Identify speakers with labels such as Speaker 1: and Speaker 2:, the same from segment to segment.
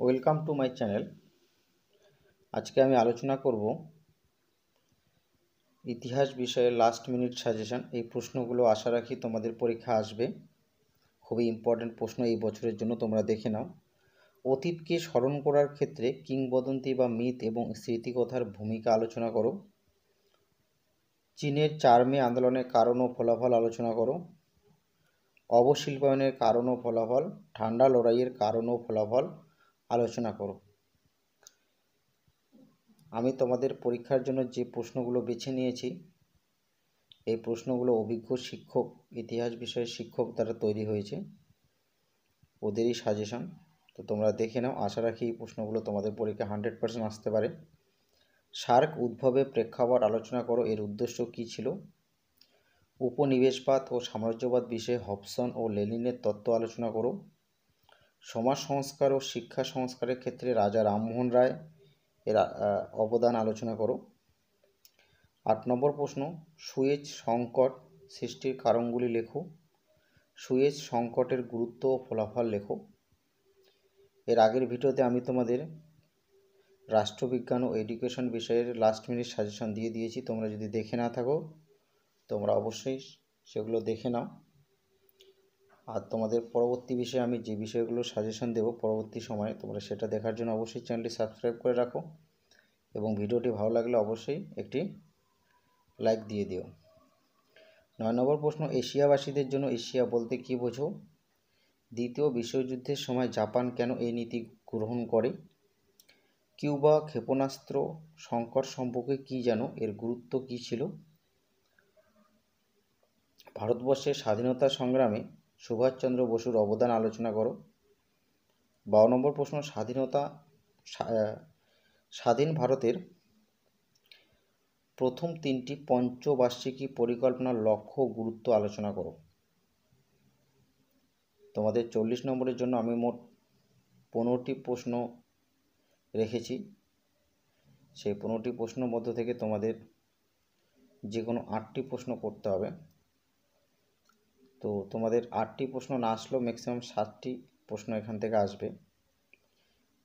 Speaker 1: welcome to my channel আজকে আমি আলোচনা করব ইতিহাস বিষয়ে লাস্ট মিনিট সাজেশন এই প্রশ্নগুলো আশা রাখি তোমাদের পরীক্ষা আসবে খুবই ইম্পর্ট্যান্ট প্রশ্ন এই বছরের জন্য তোমরা দেখে নাও অতীতকে স্মরণ করার ক্ষেত্রে কিংবদন্তি বা মিথ এবং স্মৃতিকথার ভূমিকা আলোচনা করো চীনের চার মে আন্দোলনের কারণ ও ফলাফল আলোচনা করো অবশিল্পায়নের কারণ ও ফলাফল ঠান্ডা লড়াইয়ের কারণ ও ফলাফল আলোচনা করো আমি তোমাদের পরীক্ষার জন্য যে প্রশ্নগুলো বেছে নিয়েছি এই প্রশ্নগুলো অভিজ্ঞ শিক্ষক ইতিহাস বিষয়ের শিক্ষক দ্বারা তৈরি হয়েছে ওদেরই সাজেশন তো তোমরা দেখে নাও আশা রাখি এই প্রশ্নগুলো তোমাদের পরীক্ষা হান্ড্রেড পার্সেন্ট আসতে পারে সার্ক উদ্ভবে প্রেক্ষাপট আলোচনা করো এর উদ্দেশ্য কী ছিল উপনিবেশবাদ ও সাম্রাজ্যবাদ বিষয়ে হবসন ও লেনিনের তত্ত্ব আলোচনা করো সমাজ সংস্কার ও শিক্ষা সংস্কারের ক্ষেত্রে রাজা রামমোহন রায় এর অবদান আলোচনা করো আট নম্বর প্রশ্ন সুয়েজ সংকট সৃষ্টির কারণগুলি লেখো সুয়েজ সংকটের গুরুত্ব ও ফলাফল লেখো এর আগের ভিডিওতে আমি তোমাদের রাষ্ট্রবিজ্ঞান ও এডুকেশন বিষয়ের লাস্ট মিনিট সাজেশন দিয়ে দিয়েছি তোমরা যদি দেখে না থাকো তোমরা অবশ্যই সেগুলো দেখে নাও আর তোমাদের পরবর্তী বিষয়ে আমি যে বিষয়গুলো সাজেশন দেব পরবর্তী সময়ে তোমরা সেটা দেখার জন্য অবশ্যই চ্যানেলটি সাবস্ক্রাইব করে রাখো এবং ভিডিওটি ভালো লাগলে অবশ্যই একটি লাইক দিয়ে দিও নয় নম্বর প্রশ্ন এশিয়াবাসীদের জন্য এশিয়া বলতে কী বোঝো দ্বিতীয় বিশ্বযুদ্ধের সময় জাপান কেন এই নীতি গ্রহণ করে কিউবা ক্ষেপণাস্ত্র সংকট সম্পর্কে কী জানো এর গুরুত্ব কী ছিল ভারতবর্ষের স্বাধীনতা সংগ্রামে সুভাষচন্দ্র বসুর অবদান আলোচনা করো বারো নম্বর প্রশ্ন স্বাধীনতা স্বাধীন ভারতের প্রথম তিনটি পঞ্চবার্ষিকী পরিকল্পনার লক্ষ্য গুরুত্ব আলোচনা করো তোমাদের চল্লিশ নম্বরের জন্য আমি মোট পনেরোটি প্রশ্ন রেখেছি সেই পনেরোটি প্রশ্নের মধ্য থেকে তোমাদের যে কোনো আটটি প্রশ্ন করতে হবে তো তোমাদের আটটি প্রশ্ন না আসলেও ম্যাক্সিমাম সাতটি প্রশ্ন এখান থেকে আসবে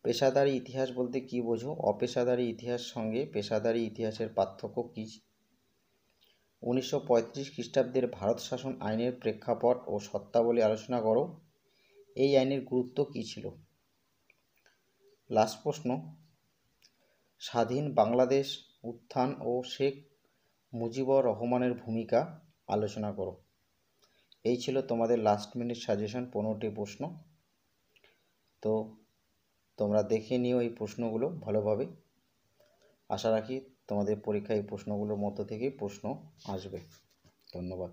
Speaker 1: পেশাদারি ইতিহাস বলতে কি বোঝো অপেশাদারি ইতিহাস সঙ্গে পেশাদারি ইতিহাসের পার্থক্য কী উনিশশো পঁয়ত্রিশ খ্রিস্টাব্দের ভারত শাসন আইনের প্রেক্ষাপট ও সত্তাবলী আলোচনা করো এই আইনের গুরুত্ব কী ছিল লাস্ট প্রশ্ন স্বাধীন বাংলাদেশ উত্থান ও শেখ মুজিবর রহমানের ভূমিকা আলোচনা করো এই ছিল তোমাদের লাস্ট মিনিট সাজেশন পনেরোটি প্রশ্ন তো তোমরা দেখে নিও এই প্রশ্নগুলো ভালোভাবে আশা রাখি তোমাদের পরীক্ষায় এই প্রশ্নগুলোর মধ্য থেকেই প্রশ্ন আসবে ধন্যবাদ